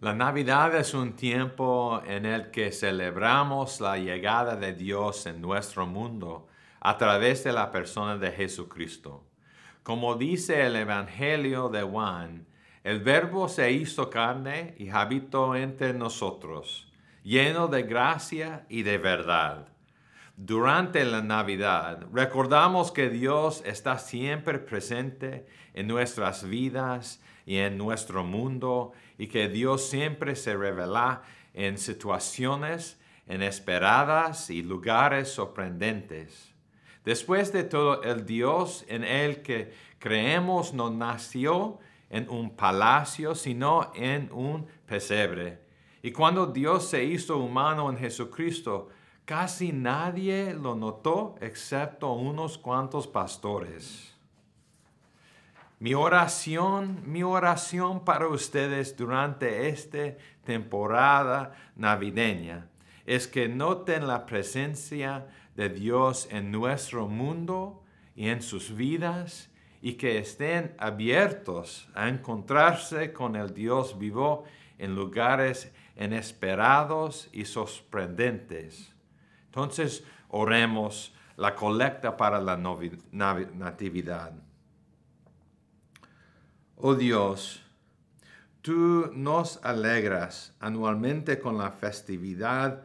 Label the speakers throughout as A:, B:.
A: La Navidad es un tiempo en el que celebramos la llegada de Dios en nuestro mundo a través de la persona de Jesucristo. Como dice el Evangelio de Juan, el verbo se hizo carne y habitó entre nosotros, lleno de gracia y de verdad durante la Navidad recordamos que Dios está siempre presente en nuestras vidas y en nuestro mundo y que Dios siempre se revela en situaciones inesperadas y lugares sorprendentes. Después de todo, el Dios en el que creemos no nació en un palacio, sino en un pesebre. Y cuando Dios se hizo humano en Jesucristo, Casi nadie lo notó excepto unos cuantos pastores. Mi oración, mi oración para ustedes durante esta temporada navideña es que noten la presencia de Dios en nuestro mundo y en sus vidas y que estén abiertos a encontrarse con el Dios vivo en lugares inesperados y sorprendentes. Entonces oremos la colecta para la natividad. Oh Dios, tú nos alegras anualmente con la festividad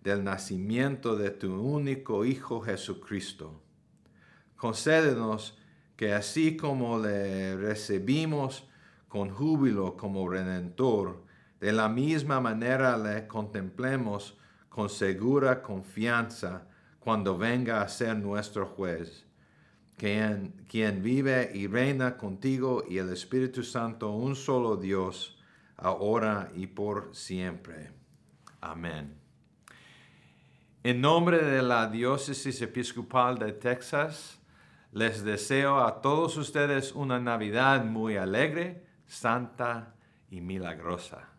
A: del nacimiento de tu único Hijo Jesucristo. Concédenos que así como le recibimos con júbilo como redentor, de la misma manera le contemplemos con segura confianza cuando venga a ser nuestro juez, quien, quien vive y reina contigo y el Espíritu Santo, un solo Dios, ahora y por siempre. Amén. En nombre de la Diócesis Episcopal de Texas, les deseo a todos ustedes una Navidad muy alegre, santa y milagrosa.